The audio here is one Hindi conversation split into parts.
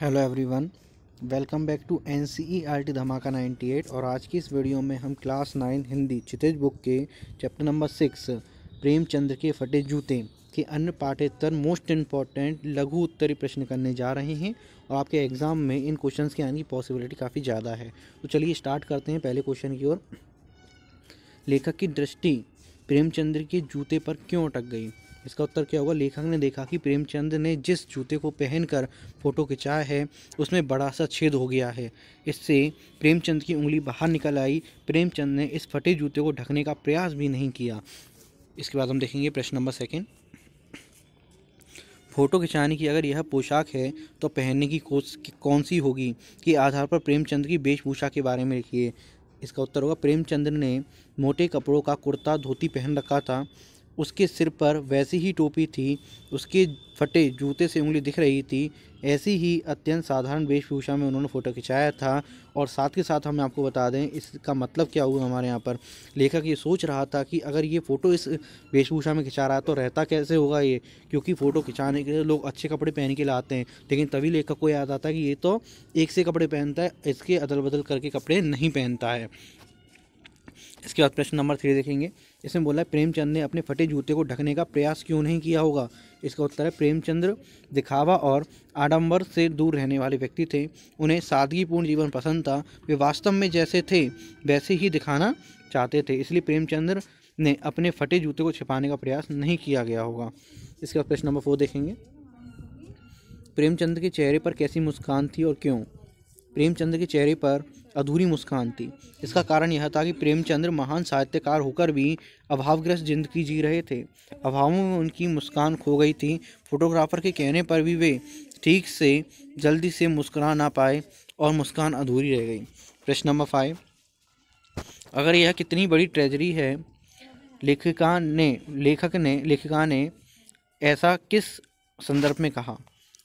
hello everyone welcome back to N C धमाका 98 और आज की इस वीडियो में हम class nine Hindi Kshitij book के चैप्टर नंबर सिक्स प्रेमचंद्र के फटे जूते के अन्य पाठ्यतर मोस्ट इम्पॉर्टेंट लघु उत्तरी प्रश्न करने जा रहे हैं और आपके एग्ज़ाम में इन क्वेश्चन के आने की पॉसिबिलिटी काफ़ी ज़्यादा है तो चलिए स्टार्ट करते हैं पहले क्वेश्चन की ओर लेखक की दृष्टि प्रेमचंद्र के जूते पर क्यों अटक गई इसका उत्तर क्या होगा लेखक ने देखा कि प्रेमचंद ने जिस जूते को पहनकर फोटो खिंचाया है उसमें बड़ा सा छेद हो गया है इससे प्रेमचंद की उंगली बाहर निकल आई प्रेमचंद ने इस फटे जूते को ढकने का प्रयास भी नहीं किया इसके बाद हम देखेंगे प्रश्न नंबर सेकेंड फ़ोटो खिंचाने की अगर यह पोशाक है तो पहनने की कोस कौन सी होगी के आधार पर प्रेमचंद की वेशभूषा के बारे में लिखिए इसका उत्तर होगा प्रेमचंद ने मोटे कपड़ों का कुर्ता धोती पहन रखा था उसके सिर पर वैसी ही टोपी थी उसके फटे जूते से उंगली दिख रही थी ऐसी ही अत्यंत साधारण वेशभूषा में उन्होंने फ़ोटो खिंचाया था और साथ के साथ हमें आपको बता दें इसका मतलब क्या हुआ हमारे यहाँ पर लेखक ये सोच रहा था कि अगर ये फ़ोटो इस वेशभूषा में खिंचा रहा है तो रहता कैसे होगा ये क्योंकि फ़ोटो खिंचाने के लिए लोग अच्छे कपड़े पहन के लाते हैं लेकिन तभी लेखक को याद आता है कि ये तो एक से कपड़े पहनता है इसके अदल बदल करके कपड़े नहीं पहनता है इसके बाद प्रश्न नंबर थ्री देखेंगे इसमें बोला है प्रेमचंद ने अपने फटे जूते को ढकने का प्रयास क्यों नहीं किया होगा इसका उत्तर है प्रेमचंद्र दिखावा और आडंबर से दूर रहने वाले व्यक्ति थे उन्हें सादगीपूर्ण जीवन पसंद था वे वास्तव में जैसे थे वैसे ही दिखाना चाहते थे इसलिए प्रेमचंद ने अपने फटे जूते को छिपाने का प्रयास नहीं किया गया होगा इसके बाद प्रश्न नंबर फोर देखेंगे प्रेमचंद के चेहरे पर कैसी मुस्कान थी और क्यों प्रेमचंद के चेहरे पर अधूरी मुस्कान थी इसका कारण यह था कि प्रेमचंद्र महान साहित्यकार होकर भी अभावग्रस्त जिंदगी जी रहे थे अभावों में उनकी मुस्कान खो गई थी फोटोग्राफर के कहने पर भी वे ठीक से जल्दी से मुस्करा ना पाए और मुस्कान अधूरी रह गई प्रश्न नंबर फाइव अगर यह कितनी बड़ी ट्रेजरी है लेखिका ने लेखक ने लेखिका ने ऐसा किस संदर्भ में कहा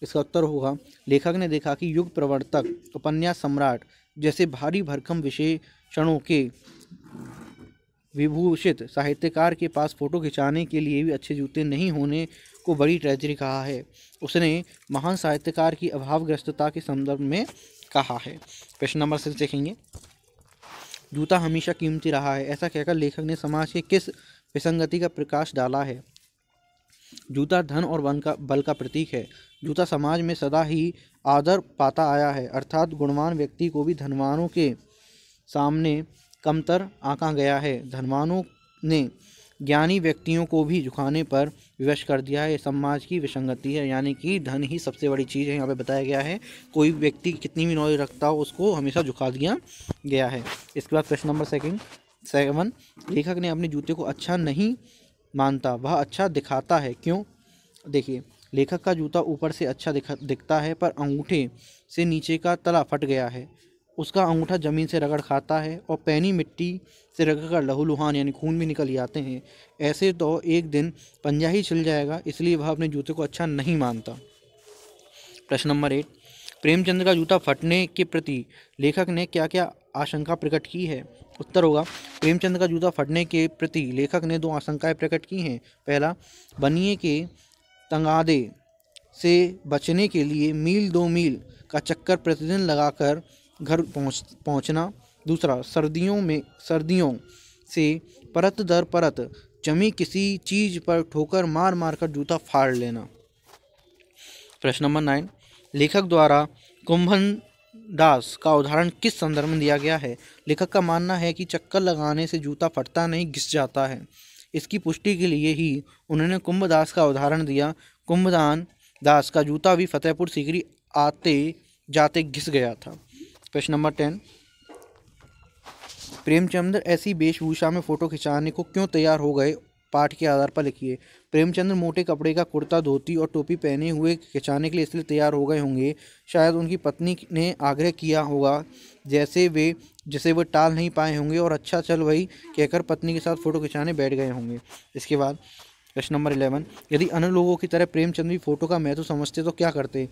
इसका उत्तर होगा लेखक ने देखा कि युग प्रवर्तक उपन्यास सम्राट जैसे भारी भरकम विशेषणों के विभूषित साहित्यकार के पास फोटो खिंचाने के लिए भी अच्छे जूते नहीं होने को बड़ी ट्रेजरी कहा है उसने महान साहित्यकार की अभावग्रस्तता के संदर्भ में कहा है प्रश्न नंबर सिक्स देखेंगे जूता हमेशा कीमती रहा है ऐसा कहकर लेखक ने समाज के किस विसंगति का प्रकाश डाला है जूता धन और वन का बल का प्रतीक है जूता समाज में सदा ही आदर पाता आया है अर्थात गुणवान व्यक्ति को भी धनवानों के सामने कमतर आंका गया है धनवानों ने ज्ञानी व्यक्तियों को भी झुकाने पर विवश कर दिया है समाज की विसंगति है यानी कि धन ही सबसे बड़ी चीज़ है यहाँ पे बताया गया है कोई व्यक्ति कितनी भी नॉलेज रखता हो उसको हमेशा झुका दिया गया है इसके बाद प्रश्न नंबर सेकंड सेवन लेखक ने अपने जूते को अच्छा नहीं मानता वह अच्छा दिखाता है क्यों देखिए लेखक का जूता ऊपर से अच्छा दिखा दिखता है पर अंगूठे से नीचे का तला फट गया है उसका अंगूठा ज़मीन से रगड़ खाता है और पैनी मिट्टी से रगड़ कर लहू लुहान यानी खून भी निकल जाते हैं ऐसे तो एक दिन पंजा ही छिल जाएगा इसलिए वह अपने जूते को अच्छा नहीं मानता प्रश्न नंबर एट प्रेमचंद का जूता फटने के प्रति लेखक ने क्या क्या आशंका प्रकट की है उत्तर होगा प्रेमचंद का जूता फटने के प्रति लेखक ने दो आशंकाएं प्रकट की हैं पहला बनिए के तंगादे से बचने के लिए मील दो मील का चक्कर प्रतिदिन लगाकर घर पहुंच पहुंचना दूसरा सर्दियों में सर्दियों से परत दर परत जमी किसी चीज़ पर ठोकर मार मार कर जूता फाड़ लेना प्रश्न नंबर नाइन लेखक द्वारा कुंभन दास का उदाहरण किस संदर्भ में दिया गया है लेखक का मानना है कि चक्कर लगाने से जूता फटता नहीं घिस जाता है इसकी पुष्टि के लिए ही उन्होंने कुंभदास का उदाहरण दिया कुंभदान दास का जूता भी फतेहपुर सीकरी आते जाते घिस गया था प्रश्न नंबर टेन प्रेमचंद्र ऐसी वेशभूषा में फ़ोटो खिंचाने को क्यों तैयार हो गए पाठ के आधार पर लिखिए प्रेमचंद मोटे कपड़े का कुर्ता धोती और टोपी पहने हुए खिंचाने के लिए इसलिए तैयार हो गए होंगे शायद उनकी पत्नी ने आग्रह किया होगा जैसे वे जिसे वे टाल नहीं पाए होंगे और अच्छा चल भाई कहकर पत्नी के साथ फ़ोटो खिंचाने बैठ गए होंगे इसके बाद प्रश्न नंबर इलेवन यदि अन्य लोगों की तरह प्रेमचंद भी फ़ोटो का महत्व समझते तो क्या करते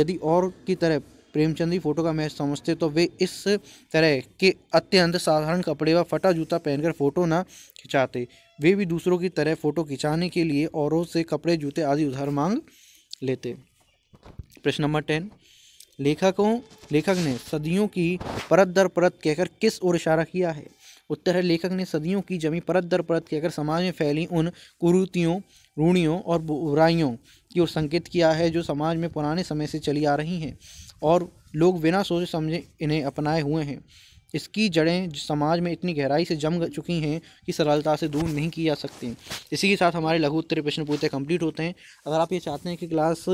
यदि और की तरह प्रेमचंद की फोटो का मैच समझते तो वे इस तरह के अत्यंत साधारण कपड़े व फटा जूता पहनकर फोटो ना खिंचाते वे भी दूसरों की तरह फोटो खिंचाने के लिए औरों से कपड़े जूते आदि उधार मांग लेते प्रश्न नंबर टेन लेखकों लेखक ने सदियों की परत दर परत कहकर किस ओर इशारा किया है उत्तर है लेखक ने सदियों की जमी परत दर परत कहकर समाज में फैली उन कुरूतियों रूढ़ियों और बुराइयों की ओर संकेत किया है जो समाज में पुराने समय से चली आ रही हैं और लोग बिना सोचे समझे इन्हें अपनाए हुए हैं इसकी जड़ें समाज में इतनी गहराई से जम चुकी हैं कि सरलता से दूर नहीं की जा सकती इसी के साथ हमारे लघु उत्तरी प्रश्न पूछते कंप्लीट होते हैं अगर आप ये चाहते हैं कि क्लास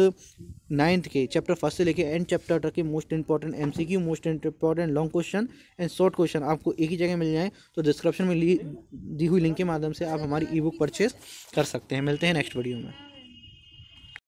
नाइन्थ के चैप्टर फर्स्ट से लेकर एंड चैप्टर तक के most important M C Q most important long question and short question आपको एक ही जगह मिल जाए तो डिस्क्रिप्शन में ली दी हुई लिंक के माध्यम से आप हमारी ई बुक परचेज कर सकते हैं मिलते हैं नेक्स्ट वीडियो में